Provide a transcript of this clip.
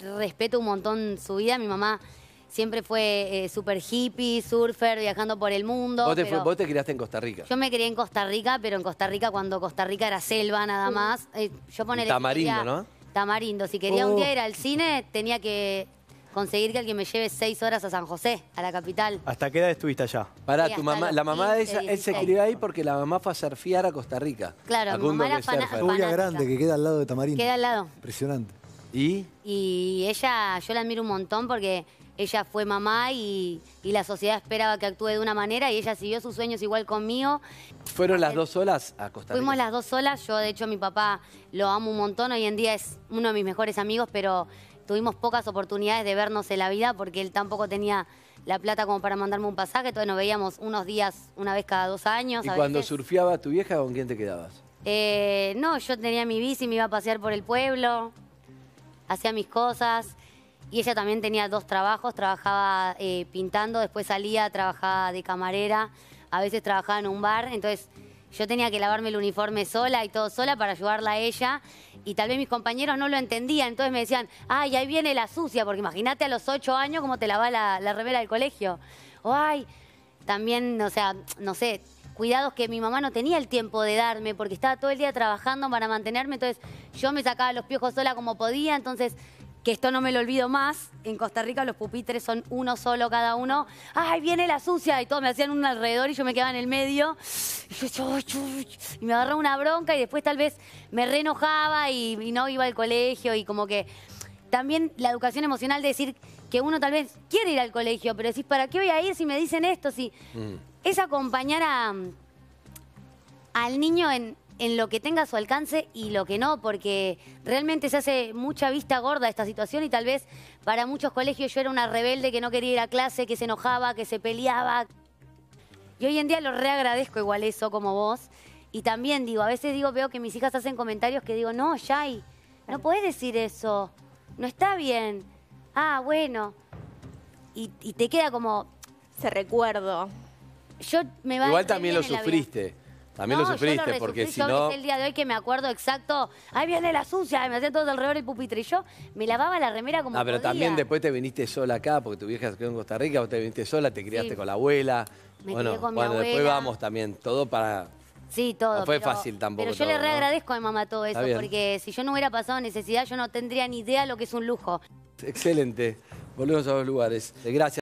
respeto un montón su vida. Mi mamá siempre fue eh, súper hippie, surfer, viajando por el mundo. ¿Vos te, criaste en Costa Rica? Yo me crié en Costa Rica, pero en Costa Rica cuando Costa Rica era selva nada mm. más. Eh, yo pone Tamarindo, ¿no? Tamarindo. Si quería un día uh. ir al cine, tenía que conseguir que alguien me lleve seis horas a San José, a la capital. ¿Hasta qué edad estuviste allá? para tu mamá, la mamá de ella, él se crió ahí porque la mamá fue a surfear a Costa Rica. Claro, mi mamá era grande que queda al lado de Tamarindo. Queda al lado. Impresionante. ¿Y? Y ella, yo la admiro un montón porque ella fue mamá y, la sociedad esperaba que actúe de una manera y ella siguió sus sueños igual conmigo. ¿Fueron las eh, dos solas a Costa Fuimos las dos solas. Yo, de hecho, mi papá lo amo un montón. Hoy en día es uno de mis mejores amigos, pero tuvimos pocas oportunidades de vernos en la vida porque él tampoco tenía la plata como para mandarme un pasaje. Entonces nos veíamos unos días, una vez cada dos años. ¿Y cuando veces. tu vieja, con quién te quedabas? Eh, no, yo tenía mi bici, me iba a pasear por el pueblo hacía mis cosas. Y ella también tenía dos trabajos, trabajaba eh, pintando, después salía, trabajaba de camarera, a veces trabajaba en un bar, entonces yo tenía que lavarme el uniforme sola y todo sola para ayudarla a ella. Y tal vez mis compañeros no lo entendían, entonces me decían, ay, ahí viene la sucia, porque imagínate a los ocho años cómo te lava la, la remera del colegio. O ay, también, o sea, no sé, cuidados que mi mamá no tenía el tiempo de darme porque estaba todo el día trabajando para mantenerme, entonces yo me sacaba los piojos sola como podía, entonces que esto no me lo olvido más, en Costa Rica los pupitres son uno solo cada uno. ¡Ay, viene la sucia! Y todos me hacían un alrededor y yo me quedaba en el medio. Y, me agarró una bronca y después tal vez me reenojaba y no iba al colegio y como que también la educación emocional de decir que uno tal vez quiere ir al colegio, pero decís, ¿para qué voy a ir si me dicen esto? Si... Mm. Es acompañar a, mm, al niño en, en lo que tenga su alcance y lo que no, porque realmente se hace mucha vista gorda esta situación y tal vez para muchos colegios yo era una rebelde que no quería ir a clase, que se enojaba, que se peleaba. Y hoy en día lo reagradezco igual eso como vos. Y también digo, a veces digo, veo que mis hijas hacen comentarios que digo, no, Shai, no podés decir eso no está bien. Ah, bueno. Y, te queda como, Se recuerdo. yo me va a Igual también lo sufriste. También lo sufriste, porque si yo no... es el día de hoy que me acuerdo exacto. Ahí viene la sucia, me hacía todo alrededor el pupitre. Y yo me lavaba la remera como. Ah, pero también después te viniste sola acá, porque tu vieja se quedó en Costa Rica, vos te viniste sola, te criaste con la abuela. bueno, bueno, después vamos también, todo para Sí, todo. No fue fácil tampoco. Pero yo le reagradezco a mi mamá todo eso, porque si yo no hubiera pasado necesidad, yo no tendría ni idea lo que es un lujo. Excelente. Volvemos a los lugares. Gracias.